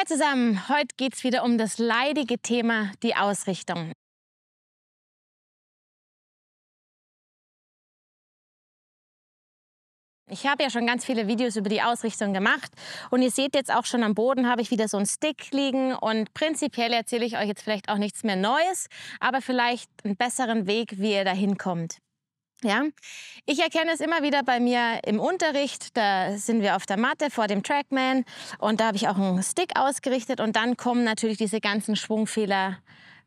Hi zusammen, heute geht es wieder um das leidige Thema, die Ausrichtung. Ich habe ja schon ganz viele Videos über die Ausrichtung gemacht und ihr seht jetzt auch schon am Boden habe ich wieder so einen Stick liegen und prinzipiell erzähle ich euch jetzt vielleicht auch nichts mehr Neues, aber vielleicht einen besseren Weg, wie ihr da hinkommt. Ja, ich erkenne es immer wieder bei mir im Unterricht. Da sind wir auf der Matte vor dem Trackman und da habe ich auch einen Stick ausgerichtet und dann kommen natürlich diese ganzen Schwungfehler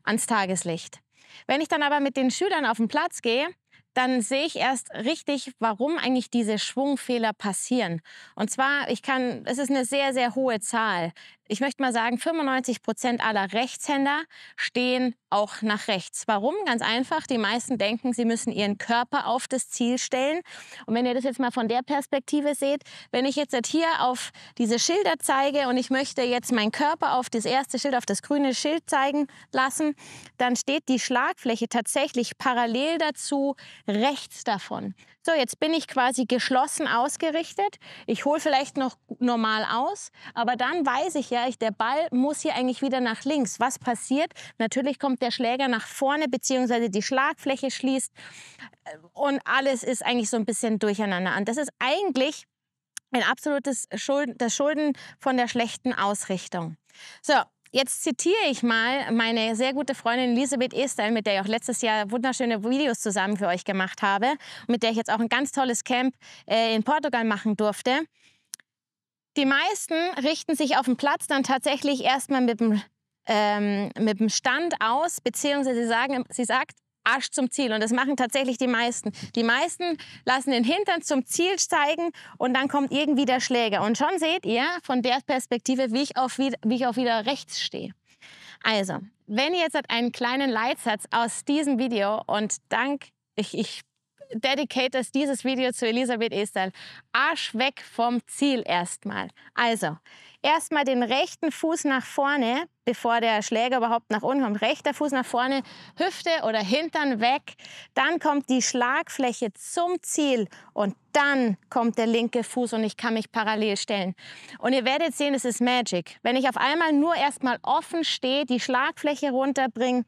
ans Tageslicht. Wenn ich dann aber mit den Schülern auf den Platz gehe, dann sehe ich erst richtig, warum eigentlich diese Schwungfehler passieren. Und zwar, ich kann, es ist eine sehr, sehr hohe Zahl ich möchte mal sagen, 95 Prozent aller Rechtshänder stehen auch nach rechts. Warum? Ganz einfach, die meisten denken, sie müssen ihren Körper auf das Ziel stellen. Und wenn ihr das jetzt mal von der Perspektive seht, wenn ich jetzt hier auf diese Schilder zeige und ich möchte jetzt meinen Körper auf das erste Schild, auf das grüne Schild zeigen lassen, dann steht die Schlagfläche tatsächlich parallel dazu rechts davon. So, jetzt bin ich quasi geschlossen ausgerichtet. Ich hole vielleicht noch normal aus, aber dann weiß ich ja, ich, der Ball muss hier eigentlich wieder nach links. Was passiert? Natürlich kommt der Schläger nach vorne, beziehungsweise die Schlagfläche schließt äh, und alles ist eigentlich so ein bisschen durcheinander. Und das ist eigentlich ein absolutes Schulden, das Schulden von der schlechten Ausrichtung. So, Jetzt zitiere ich mal meine sehr gute Freundin Elisabeth Estel, mit der ich auch letztes Jahr wunderschöne Videos zusammen für euch gemacht habe, mit der ich jetzt auch ein ganz tolles Camp äh, in Portugal machen durfte. Die meisten richten sich auf dem Platz dann tatsächlich erstmal mit dem, ähm, mit dem Stand aus, beziehungsweise sie, sagen, sie sagt, Arsch zum Ziel. Und das machen tatsächlich die meisten. Die meisten lassen den Hintern zum Ziel steigen und dann kommt irgendwie der Schläger. Und schon seht ihr von der Perspektive, wie ich auf, wie ich auf wieder rechts stehe. Also, wenn ihr jetzt einen kleinen Leitsatz aus diesem Video und dank, ich, ich dedicatest dieses Video zu Elisabeth Estal. Arsch weg vom Ziel erstmal. Also, erstmal den rechten Fuß nach vorne, bevor der Schläger überhaupt nach unten kommt. Rechter Fuß nach vorne, Hüfte oder Hintern weg. Dann kommt die Schlagfläche zum Ziel und dann kommt der linke Fuß und ich kann mich parallel stellen. Und ihr werdet sehen, es ist Magic. Wenn ich auf einmal nur erstmal offen stehe, die Schlagfläche runterbringe,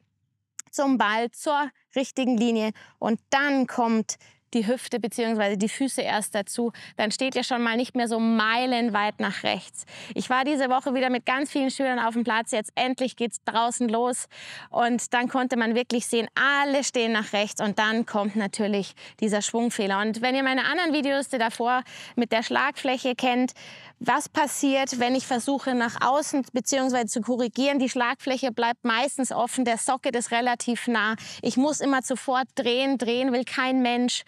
zum Ball, zur richtigen Linie und dann kommt die Hüfte bzw. die Füße erst dazu, dann steht ihr schon mal nicht mehr so meilenweit nach rechts. Ich war diese Woche wieder mit ganz vielen Schülern auf dem Platz, jetzt endlich geht es draußen los und dann konnte man wirklich sehen, alle stehen nach rechts und dann kommt natürlich dieser Schwungfehler. Und wenn ihr meine anderen Videos davor mit der Schlagfläche kennt, was passiert, wenn ich versuche nach außen bzw. zu korrigieren. Die Schlagfläche bleibt meistens offen, der Socket ist relativ nah. Ich muss immer sofort drehen, drehen will kein Mensch.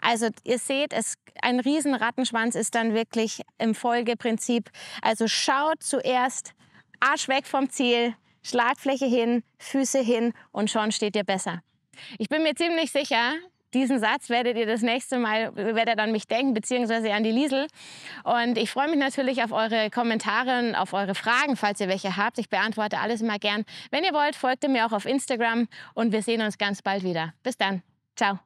Also ihr seht, es, ein riesen Rattenschwanz ist dann wirklich im Folgeprinzip. Also schaut zuerst, Arsch weg vom Ziel, Schlagfläche hin, Füße hin und schon steht ihr besser. Ich bin mir ziemlich sicher, diesen Satz werdet ihr das nächste Mal, werdet an mich denken, beziehungsweise an die Liesel. Und ich freue mich natürlich auf eure Kommentare und auf eure Fragen, falls ihr welche habt. Ich beantworte alles immer gern. Wenn ihr wollt, folgt mir auch auf Instagram und wir sehen uns ganz bald wieder. Bis dann. Ciao.